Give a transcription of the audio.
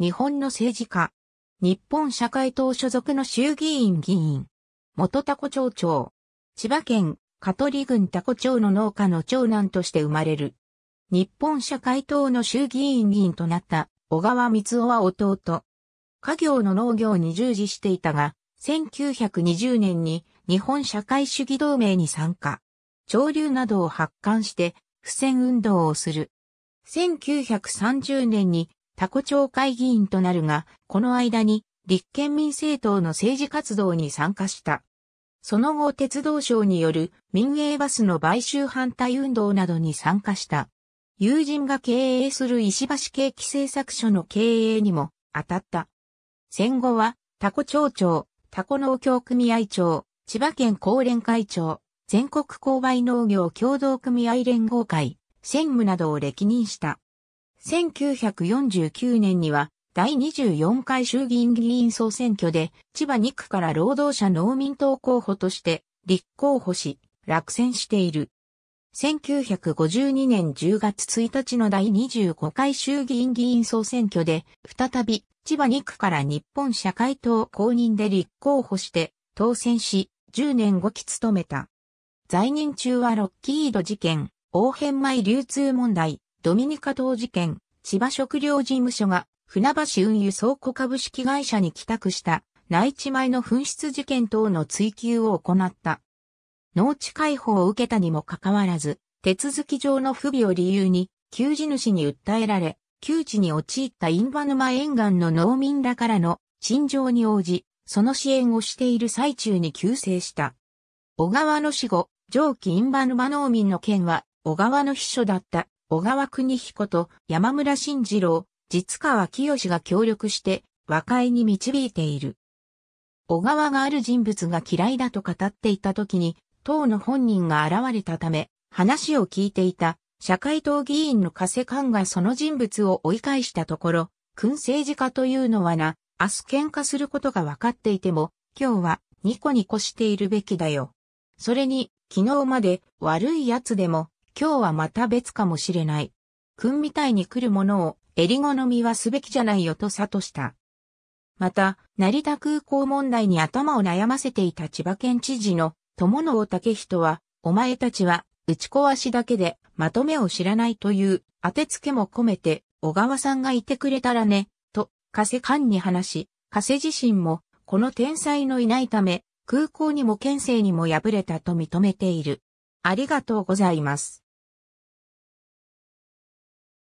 日本の政治家、日本社会党所属の衆議院議員、元タコ町長、千葉県香取郡タコ町の農家の長男として生まれる。日本社会党の衆議院議員となった小川光夫は弟。家業の農業に従事していたが、1920年に日本社会主義同盟に参加。潮流などを発刊して、不戦運動をする。1930年にタ古町会議員となるが、この間に立憲民政党の政治活動に参加した。その後鉄道省による民営バスの買収反対運動などに参加した。友人が経営する石橋景気製作所の経営にも当たった。戦後は、タコ町長、タコ農協組合長、千葉県高連会長、全国購買農業協同組合連合会、専務などを歴任した。1949年には第24回衆議院議員総選挙で千葉2区から労働者農民党候補として立候補し落選している。1952年10月1日の第25回衆議院議員総選挙で、再び千葉2区から日本社会党公認で立候補して当選し、10年後期務めた。在任中はロッキード事件、大変米流通問題、ドミニカ島事件、千葉食料事務所が船橋運輸倉庫株式会社に帰宅した内地米の紛失事件等の追及を行った。農地解放を受けたにもかかわらず、手続き上の不備を理由に、求仕主に訴えられ、窮地に陥ったインバ沼沿岸の農民らからの陳情に応じ、その支援をしている最中に急世した。小川の死後、上記インバ沼農民の件は小川の秘書だった小川邦彦と山村慎二郎、実川清が協力して和解に導いている。小川がある人物が嫌いだと語っていた時に、党の本人が現れたため、話を聞いていた社会党議員の加瀬官がその人物を追い返したところ、君政治家というのはな、明日喧嘩することが分かっていても、今日はニコニコしているべきだよ。それに、昨日まで悪い奴でも今日はまた別かもしれない。君みたいに来るものを、えり好みはすべきじゃないよと諭した。また、成田空港問題に頭を悩ませていた千葉県知事の友野武人は、お前たちは打ち壊しだけでまとめを知らないという当てつけも込めて、小川さんがいてくれたらね、と、加瀬官に話し、加瀬自身も、この天才のいないため、空港にも県政にも敗れたと認めている。ありがとうございます。